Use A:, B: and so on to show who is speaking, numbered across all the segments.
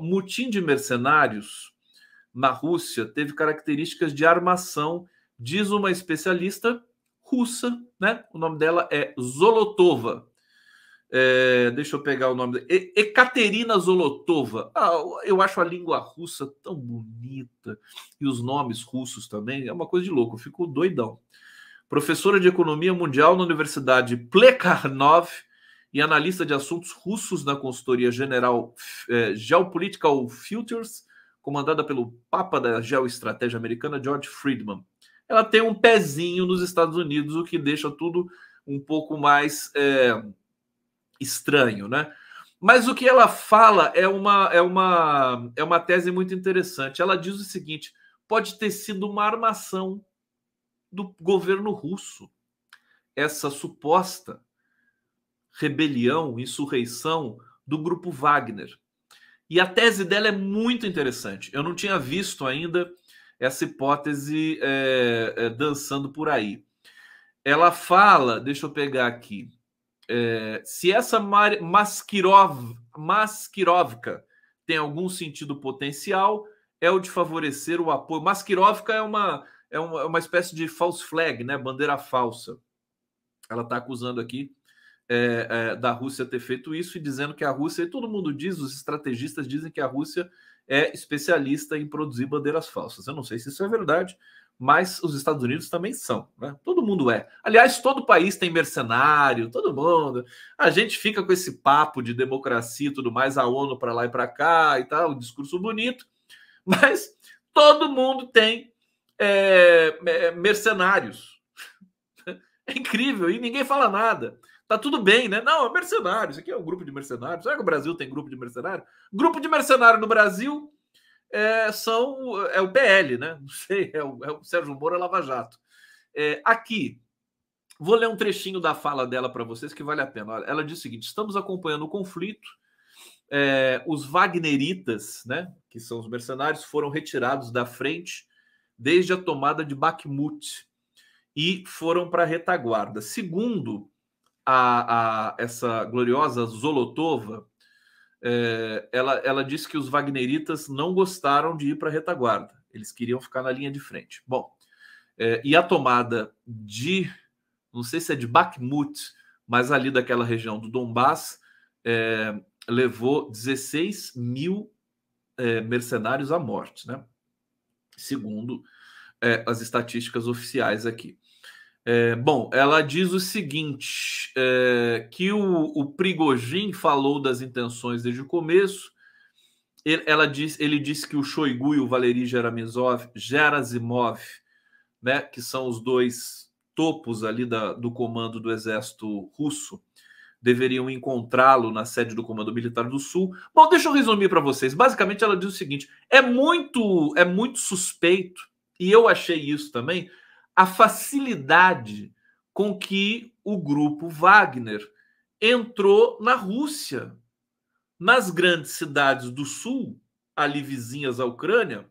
A: Mutim de mercenários na Rússia teve características de armação, diz uma especialista russa, né? O nome dela é Zolotova. É, deixa eu pegar o nome Ekaterina Zolotova. Ah, eu acho a língua russa tão bonita e os nomes russos também. É uma coisa de louco, eu fico doidão. Professora de Economia Mundial na Universidade Plekhanov e analista de assuntos russos na consultoria general eh, Geopolitical Futures, comandada pelo Papa da Geoestratégia Americana, George Friedman. Ela tem um pezinho nos Estados Unidos, o que deixa tudo um pouco mais eh, estranho, né? Mas o que ela fala é uma, é, uma, é uma tese muito interessante. Ela diz o seguinte: pode ter sido uma armação do governo russo, essa suposta rebelião, insurreição do grupo Wagner. E a tese dela é muito interessante. Eu não tinha visto ainda essa hipótese é, é, dançando por aí. Ela fala, deixa eu pegar aqui, é, se essa Maskirov, Maskirovka tem algum sentido potencial, é o de favorecer o apoio. Maskirovka é uma, é uma, é uma espécie de false flag, né? bandeira falsa. Ela está acusando aqui é, é, da Rússia ter feito isso e dizendo que a Rússia, e todo mundo diz, os estrategistas dizem que a Rússia é especialista em produzir bandeiras falsas. Eu não sei se isso é verdade, mas os Estados Unidos também são, né? Todo mundo é. Aliás, todo país tem mercenário, todo mundo. A gente fica com esse papo de democracia e tudo mais, a ONU para lá e para cá e tal, um discurso bonito, mas todo mundo tem é, é mercenários. É incrível, e ninguém fala nada. Tá tudo bem, né? Não, é mercenário. Isso aqui é um grupo de mercenários. Será que o Brasil tem grupo de mercenário? Grupo de mercenário no Brasil é, são, é o PL, né? Não sei, é o, é o Sérgio Moro é Lava Jato. É, aqui, vou ler um trechinho da fala dela para vocês que vale a pena. Ela diz o seguinte: estamos acompanhando o conflito. É, os wagneritas, né, que são os mercenários, foram retirados da frente desde a tomada de Bakhmut e foram para a retaguarda. Segundo a, a essa gloriosa Zolotova, é, ela, ela disse que os wagneritas não gostaram de ir para a retaguarda, eles queriam ficar na linha de frente. Bom, é, e a tomada de, não sei se é de Bakhmut, mas ali daquela região do Donbass, é, levou 16 mil mercenários à morte, né? segundo as estatísticas oficiais aqui. É, bom, ela diz o seguinte: é, que o, o Prigojin falou das intenções desde o começo. Ele, ela diz, ele disse que o Shoigu e o Valery Geramizov, Gerasimov, né, que são os dois topos ali da, do comando do exército russo, deveriam encontrá-lo na sede do Comando Militar do Sul. Bom, deixa eu resumir para vocês. Basicamente, ela diz o seguinte: é muito, é muito suspeito, e eu achei isso também a facilidade com que o grupo Wagner entrou na Rússia. Nas grandes cidades do sul, ali vizinhas à Ucrânia,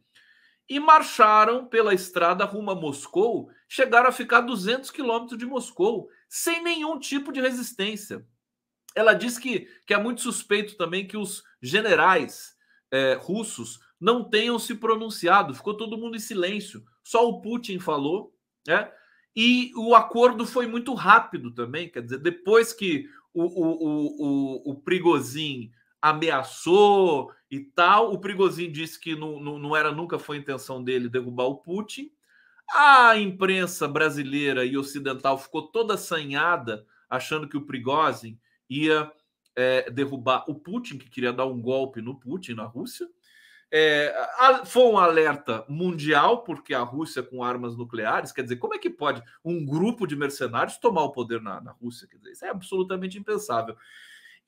A: e marcharam pela estrada rumo a Moscou, chegaram a ficar 200 quilômetros de Moscou, sem nenhum tipo de resistência. Ela diz que, que é muito suspeito também que os generais é, russos não tenham se pronunciado, ficou todo mundo em silêncio. Só o Putin falou, né? E o acordo foi muito rápido também, quer dizer, depois que o, o, o, o, Prigozin ameaçou e tal, o Prigozin disse que não, não, não era nunca foi intenção dele derrubar o Putin. A imprensa brasileira e ocidental ficou toda assanhada, achando que o Prigozhin ia é, derrubar o Putin, que queria dar um golpe no Putin, na Rússia. É, foi um alerta mundial, porque a Rússia com armas nucleares, quer dizer, como é que pode um grupo de mercenários tomar o poder na, na Rússia? Quer dizer, isso é absolutamente impensável.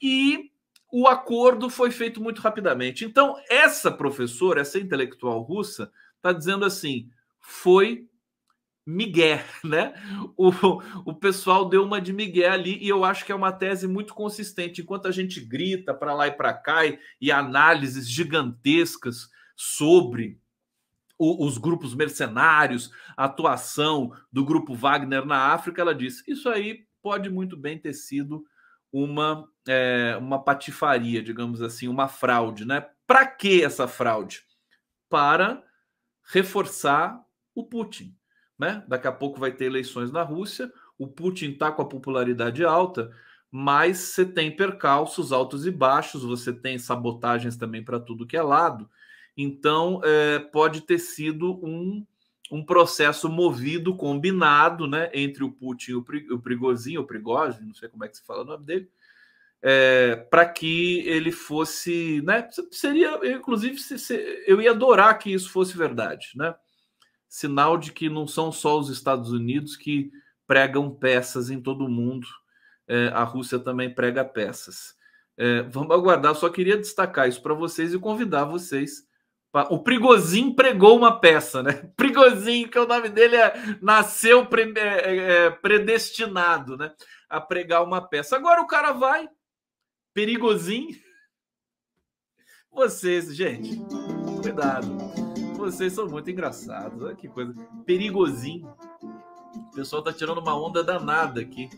A: E o acordo foi feito muito rapidamente. Então, essa professora, essa intelectual russa, está dizendo assim: foi Miguel, né? O, o pessoal deu uma de Miguel ali e eu acho que é uma tese muito consistente. Enquanto a gente grita para lá e para cá e, e, análises gigantescas sobre o, os grupos mercenários, a atuação do grupo Wagner na África, ela diz: isso aí pode muito bem ter sido uma, é, uma patifaria, digamos assim, uma fraude, né? Para que essa fraude? Para reforçar o Putin né? Daqui a pouco vai ter eleições na Rússia, o Putin está com a popularidade alta, mas você tem percalços altos e baixos, você tem sabotagens também para tudo que é lado. Então, é, pode ter sido um, um processo movido, combinado, né, entre o Putin e o, o Prigozinho, o Prigozinho não sei como é que se fala o nome dele, é, para que ele fosse, né, seria, inclusive, se, se, eu ia adorar que isso fosse verdade, né, sinal de que não são só os Estados Unidos que pregam peças em todo o mundo, é, a Rússia também prega peças. É, vamos aguardar, só queria destacar isso para vocês e convidar vocês. Pra... O Prigozinho pregou uma peça, né? Prigozinho, que é o nome dele é nasceu pre... É, é, é, predestinado né? a pregar uma peça. Agora o cara vai, perigozinho. Vocês, gente, cuidado vocês são muito engraçados. Olha que coisa. Perigosinho. O pessoal tá tirando uma onda danada aqui.